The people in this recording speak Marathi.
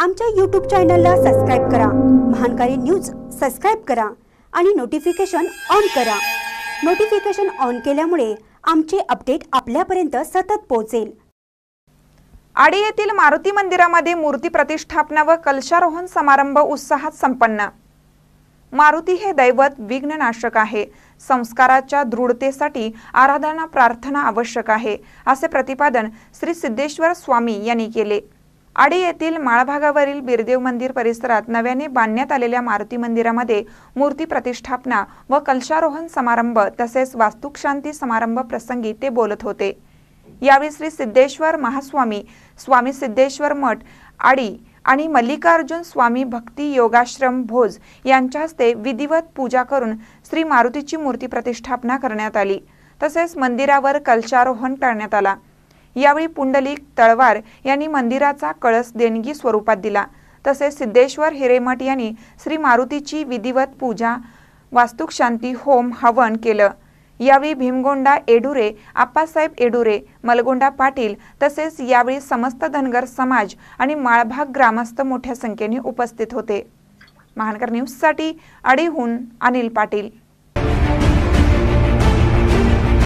आमच्या यूट्यूब चॅनलला सबस्क्राईब करा महानकारी न्यूज सबस्क्राईब करा आणि नोटिफिकेशन ऑन करा नोटिफिकेशन ऑन केल्यामुळे आमचे अपडेट आपल्यापर्यंत सतत पोहोचेल आडी येथील मारुती मंदिरामध्ये मूर्ती प्रतिष्ठापना व कलशारोहण समारंभ उत्साहात संपन्न मारुती हे दैवत विघ्ननाशक आहे संस्काराच्या दृढतेसाठी आराधना प्रार्थना आवश्यक आहे असे प्रतिपादन श्री सिद्धेश्वर स्वामी यांनी केले आडी येथील माळभागावरील बिरदेव मंदिर परिसरात नव्याने बांधण्यात आलेल्या मारुती मंदिरामध्ये मूर्ती प्रतिष्ठापना व कलशारोहण समारंभ तसेच वास्तुकशांती समारंभ प्रसंगी ते बोलत होते यावेळी श्री सिद्धेश्वर महास्वामी स्वामी सिद्धेश्वर मठ आडी आणि मल्लिकार्जुन स्वामी भक्ती योगाश्रम भोज यांच्या हस्ते विधिवत पूजा करून श्री मारुतीची मूर्ती प्रतिष्ठापना करण्यात आली तसेच मंदिरावर कलशारोहण करण्यात आला यावेळी पुंडलिक तळवार यांनी मंदिराचा कळस देणगी स्वरूपात दिला तसेच सिद्धेश्वर हिरेमठ यांनी श्री मारुतीची विधिवत पूजा वास्तुक होम हवन केलं यावेळी भीमगोंडा एडुरे आप्पासाहेब एडुरे मलगोंडा पाटील तसेच यावेळी समस्त धनगर समाज आणि माळभाग ग्रामस्थ मोठ्या संख्येने उपस्थित होते महानगर न्यूजसाठी अडीहून अनिल पाटील